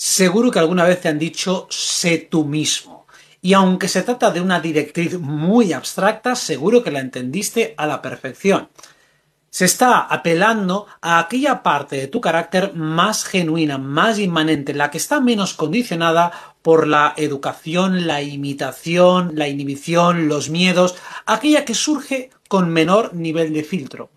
Seguro que alguna vez te han dicho sé tú mismo. Y aunque se trata de una directriz muy abstracta, seguro que la entendiste a la perfección. Se está apelando a aquella parte de tu carácter más genuina, más inmanente, la que está menos condicionada por la educación, la imitación, la inhibición, los miedos, aquella que surge con menor nivel de filtro.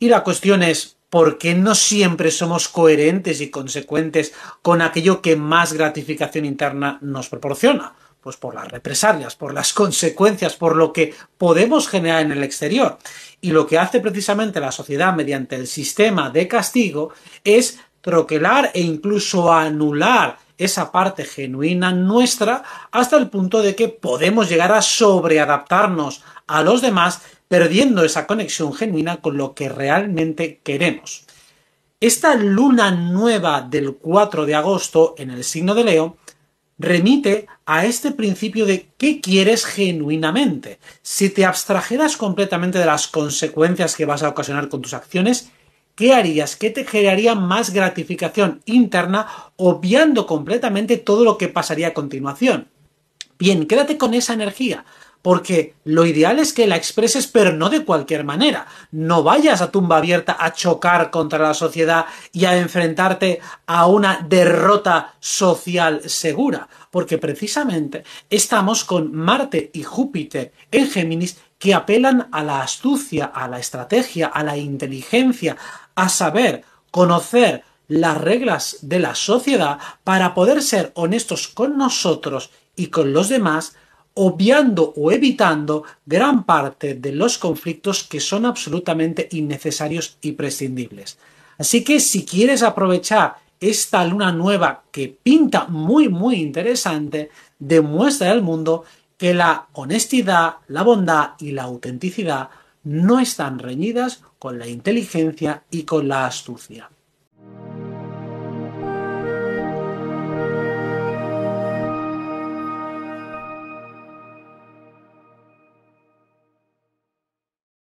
Y la cuestión es, ¿Por qué no siempre somos coherentes y consecuentes con aquello que más gratificación interna nos proporciona? Pues por las represalias, por las consecuencias, por lo que podemos generar en el exterior. Y lo que hace precisamente la sociedad mediante el sistema de castigo es troquelar e incluso anular esa parte genuina nuestra hasta el punto de que podemos llegar a sobreadaptarnos a los demás perdiendo esa conexión genuina con lo que realmente queremos. Esta luna nueva del 4 de agosto en el signo de Leo remite a este principio de qué quieres genuinamente. Si te abstrajeras completamente de las consecuencias que vas a ocasionar con tus acciones, ¿qué harías? ¿Qué te generaría más gratificación interna, obviando completamente todo lo que pasaría a continuación? Bien, quédate con esa energía, porque lo ideal es que la expreses, pero no de cualquier manera. No vayas a tumba abierta a chocar contra la sociedad y a enfrentarte a una derrota social segura, porque precisamente estamos con Marte y Júpiter en Géminis que apelan a la astucia, a la estrategia, a la inteligencia, a saber conocer las reglas de la sociedad para poder ser honestos con nosotros y con los demás, obviando o evitando gran parte de los conflictos que son absolutamente innecesarios y prescindibles. Así que si quieres aprovechar esta luna nueva que pinta muy muy interesante, demuestra al mundo que la honestidad, la bondad y la autenticidad no están reñidas con la inteligencia y con la astucia.